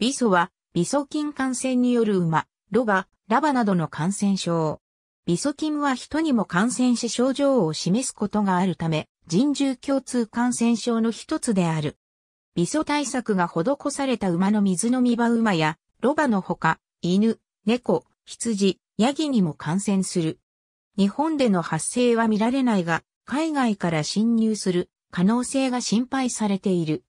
ビソは、ビソ菌感染による馬、ロバ、ラバなどの感染症。ビソ菌は人にも感染し症状を示すことがあるため、人獣共通感染症の一つである。ビソ対策が施された馬の水飲み場馬や、ロバのほか、犬、猫、羊、ヤギにも感染する。日本での発生は見られないが、海外から侵入する可能性が心配されている。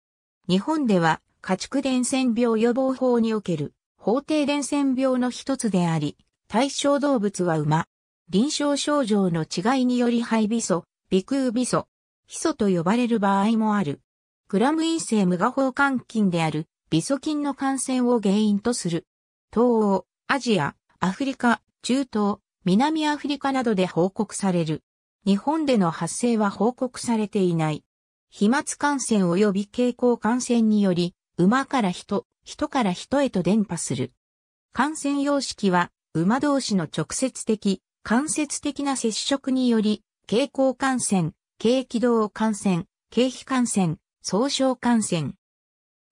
日本では家畜伝染病予防法における法定伝染病の一つであり、対象動物は馬。臨床症状の違いにより肺微素、クー微素、ヒ素と呼ばれる場合もある。グラム陰性無我法換菌である、微素菌の感染を原因とする。東欧、アジア、アフリカ、中東、南アフリカなどで報告される。日本での発生は報告されていない。飛沫感染及び経口感染により、馬から人、人から人へと伝播する。感染様式は、馬同士の直接的、間接的な接触により、蛍光感染、軽気道感染、経皮感染、総症感染。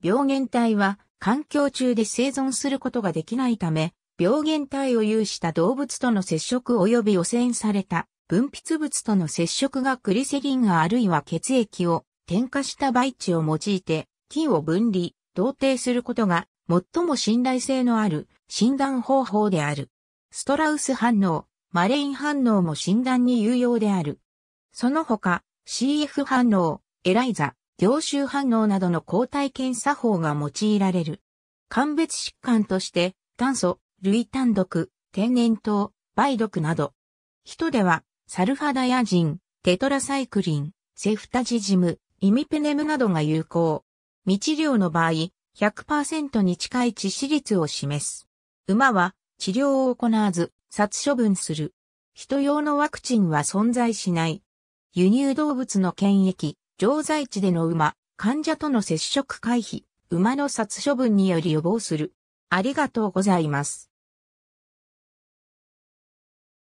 病原体は、環境中で生存することができないため、病原体を有した動物との接触及び汚染された分泌物との接触がグリセリンあるいは血液を添加した媒地を用いて菌を分離、同定することが最も信頼性のある診断方法である。ストラウス反応、マレイン反応も診断に有用である。その他、CF 反応、エライザ、凝集反応などの抗体検査法が用いられる。鑑別疾患として、炭素、類単毒、天然痘、梅毒など。人では、サルファダヤジン、テトラサイクリン、セフタジジム、イミペネムなどが有効。未治療の場合、100%に近い致死率を示す。馬は治療を行わず殺処分する。人用のワクチンは存在しない。輸入動物の検疫、常在地での馬、患者との接触回避、馬の殺処分により予防する。ありがとうございます。